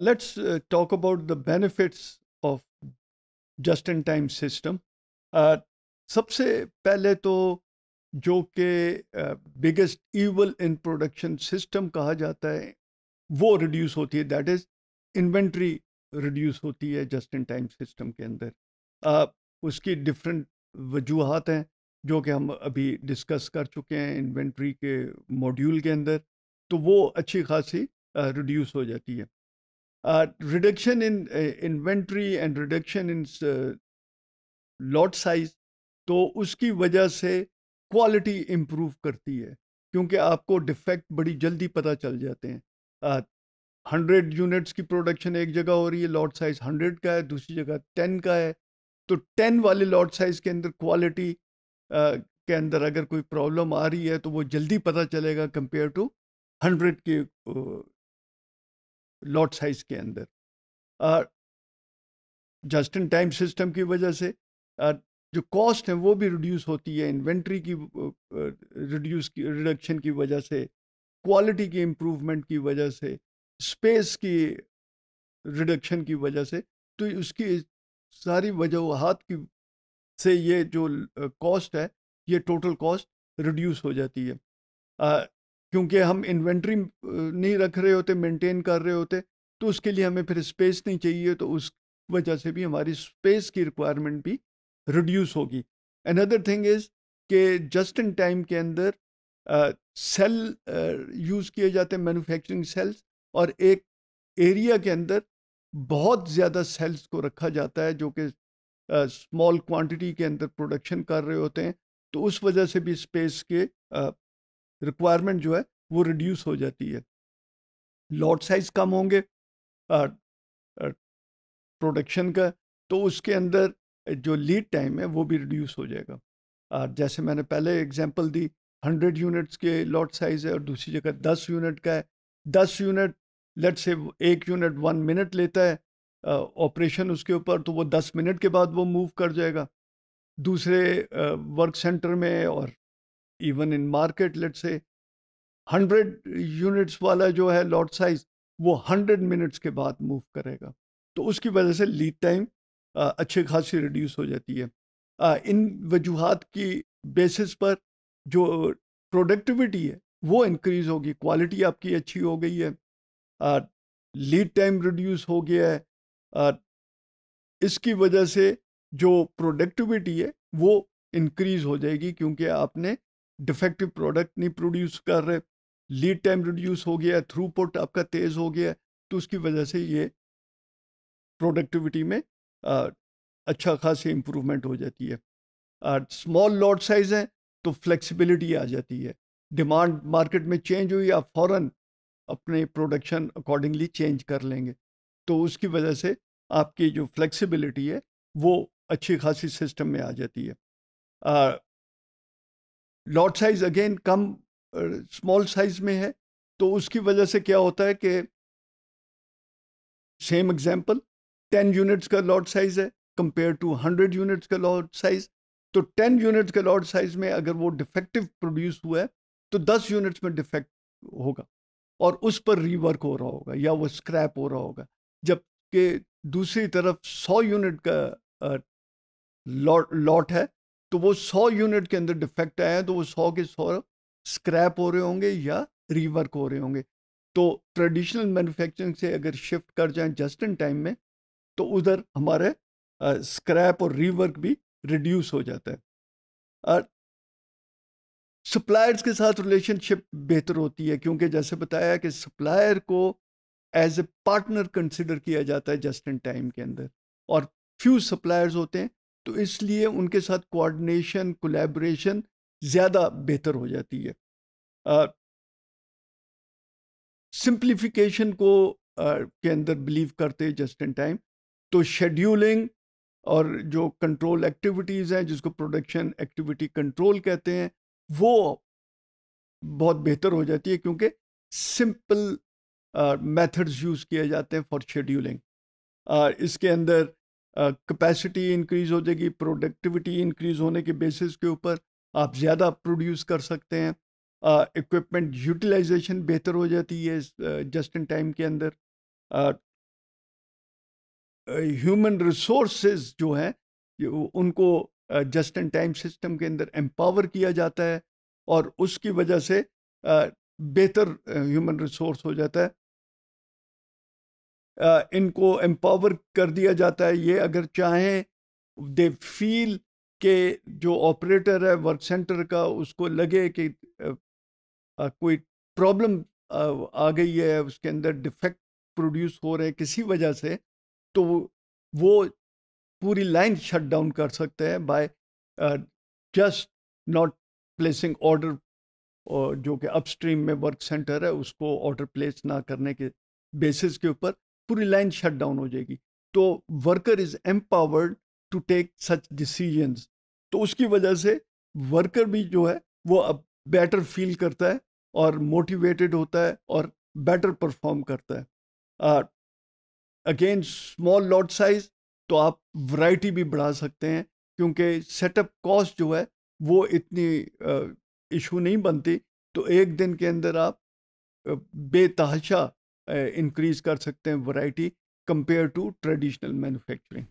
let's uh, talk about the benefits of just in time system सबसे पहले तो जो कि biggest evil in production system कहा जाता है वो रिड्यूस होती है दैट इज़ इन्वेंट्री रिड्यूस होती है जस्ट इन टाइम सिस्टम के अंदर uh, उसकी डिफरेंट वजूहत हैं जो कि हम अभी डिस्कस कर चुके हैं इन्वेंट्री के मॉड्यूल के अंदर तो वो अच्छी खासी रिड्यूस uh, हो जाती है reduction in inventory and reduction in lot size तो उसकी वजह से क्वालिटी इम्प्रूव करती है क्योंकि आपको डिफेक्ट बड़ी जल्दी पता चल जाते हैं हंड्रेड यूनिट्स की प्रोडक्शन एक जगह हो रही है लॉट साइज हंड्रेड का है दूसरी जगह टेन का है तो टेन वाले लॉट साइज के अंदर क्वालिटी के अंदर अगर कोई प्रॉब्लम आ रही है तो वो जल्दी पता चलेगा कंपेयर टू हंड्रेड के लॉट साइज के अंदर और जस्ट इन टाइम सिस्टम की वजह से जो कॉस्ट है वो भी रिड्यूस होती है इन्वेंट्री की रिड्यूस की रिडक्शन की वजह से क्वालिटी की इम्प्रूवमेंट की वजह से स्पेस की रिडक्शन की वजह से तो उसकी सारी वजूहत की से ये जो कॉस्ट है ये टोटल कॉस्ट रिड्यूस हो जाती है क्योंकि हम इन्वेंट्री नहीं रख रहे होते मेंटेन कर रहे होते तो उसके लिए हमें फिर स्पेस नहीं चाहिए तो उस वजह से भी हमारी स्पेस की रिक्वायरमेंट भी रिड्यूस होगी अनदर थिंग इज़ के जस्ट इन टाइम के अंदर सेल यूज़ किए जाते हैं मैनुफैक्चरिंग सेल्स और एक एरिया के अंदर बहुत ज़्यादा सेल्स को रखा जाता है जो कि स्मॉल क्वांटिटी के अंदर प्रोडक्शन कर रहे होते हैं तो उस वजह से भी स्पेस के रिक्वायरमेंट जो है वो रिड्यूस हो जाती है लॉट साइज कम होंगे प्रोडक्शन का तो उसके अंदर जो लीड टाइम है वो भी रिड्यूस हो जाएगा और जैसे मैंने पहले एग्जांपल दी हंड्रेड यूनिट्स के लॉट साइज है और दूसरी जगह दस यूनिट का है दस यूनिट लेट से एक यूनिट वन मिनट लेता है ऑपरेशन उसके ऊपर तो वो दस मिनट के बाद वो मूव कर जाएगा दूसरे वर्क सेंटर में और even in market let say hundred units वाला जो है लॉट साइज वो हंड्रेड मिनट्स के बाद मूव करेगा तो उसकी वजह से लीड टाइम अच्छी खासी रिड्यूस हो जाती है आ, इन वजूहत की बेसिस पर जो प्रोडक्टिविटी है वो इंक्रीज़ होगी क्वालिटी आपकी अच्छी हो गई है लीड टाइम रिड्यूस हो गया है आ, इसकी वजह से जो प्रोडक्टिविटी है वो इंक्रीज़ हो जाएगी क्योंकि आपने डिफेक्टिव प्रोडक्ट नहीं प्रोड्यूस कर रहे लीड टाइम रिड्यूस हो गया थ्रूपुट आपका तेज़ हो गया तो उसकी वजह से ये प्रोडक्टिविटी में आ, अच्छा खासी इम्प्रूवमेंट हो जाती है स्मॉल लॉट साइज़ है तो फ्लेक्सिबिलिटी आ जाती है डिमांड मार्केट में चेंज हुई आप फ़ौर अपने प्रोडक्शन अकॉर्डिंगली चेंज कर लेंगे तो उसकी वजह से आपकी जो फ्लेक्सिबिलिटी है वो अच्छी खासी सिस्टम में आ जाती है लॉट साइज अगेन कम स्मॉल साइज में है तो उसकी वजह से क्या होता है कि सेम एग्जाम्पल टेन यूनिट्स का लॉट साइज है कंपेयर टू हंड्रेड यूनिट्स का लॉट साइज तो टेन यूनिट्स का लॉट साइज में अगर वो डिफेक्टिव प्रोड्यूस हुआ है तो दस यूनिट्स में डिफेक्ट होगा और उस पर रीवर्क हो रहा होगा या वो स्क्रैप हो रहा होगा जबकि दूसरी तरफ सौ यूनिट का लॉट लॉट है तो वो सौ यूनिट के अंदर डिफेक्ट आया तो वो सौ के सौ स्क्रैप हो रहे होंगे या रीवर्क हो रहे होंगे तो ट्रेडिशनल मैन्युफैक्चरिंग से अगर शिफ्ट कर जाएं जस्ट इन टाइम में तो उधर हमारे स्क्रैप और रीवर्क भी रिड्यूस हो जाता है और सप्लायर्स के साथ रिलेशनशिप बेहतर होती है क्योंकि जैसे बताया कि सप्लायर को एज ए पार्टनर कंसिडर किया जाता है जस्ट इन टाइम के अंदर और फ्यू सप्लायर्स होते हैं तो इसलिए उनके साथ कोऑर्डिनेशन कोलेब्रेशन ज़्यादा बेहतर हो जाती है सिंप्लीफिकेशन को uh, के अंदर बिलीव करते जस्ट इन टाइम तो शेड्यूलिंग और जो कंट्रोल एक्टिविटीज़ हैं जिसको प्रोडक्शन एक्टिविटी कंट्रोल कहते हैं वो बहुत बेहतर हो जाती है क्योंकि सिंपल मेथड्स यूज़ किए जाते हैं फॉर शेड्यूलिंग इसके अंदर कैपेसिटी इंक्रीज़ हो जाएगी प्रोडक्टिविटी इंक्रीज़ होने के बेसिस के ऊपर आप ज़्यादा प्रोड्यूस कर सकते हैं इक्विपमेंट uh, यूटिलाइजेशन बेहतर हो जाती है जस्ट इन टाइम के अंदर ह्यूमन uh, रिसोर्स जो हैं उनको जस्ट इन टाइम सिस्टम के अंदर एम्पावर किया जाता है और उसकी वजह से uh, बेहतर ह्यूमन रिसोर्स हो जाता है इनको एम्पावर कर दिया जाता है ये अगर चाहें दे फील के जो ऑपरेटर है वर्क सेंटर का उसको लगे कि कोई प्रॉब्लम आ गई है उसके अंदर डिफेक्ट प्रोड्यूस हो रहे हैं किसी वजह से तो वो पूरी लाइन शट डाउन कर सकते हैं by just not placing order जो कि अपस्ट्रीम में वर्क सेंटर है उसको ऑर्डर प्लेस ना करने के बेसिस के ऊपर पूरी लाइन शट डाउन हो जाएगी तो worker is empowered to take such decisions तो उसकी वजह से वर्कर भी जो है वो अब बेटर फील करता है और मोटिवेटेड होता है और बेटर परफॉर्म करता है अगेन स्मॉल लॉट साइज तो आप वैरायटी भी बढ़ा सकते हैं क्योंकि सेटअप कॉस्ट जो है वो इतनी इशू नहीं बनती तो एक दिन के अंदर आप बेतहाशा इंक्रीज कर सकते हैं variety compare to traditional manufacturing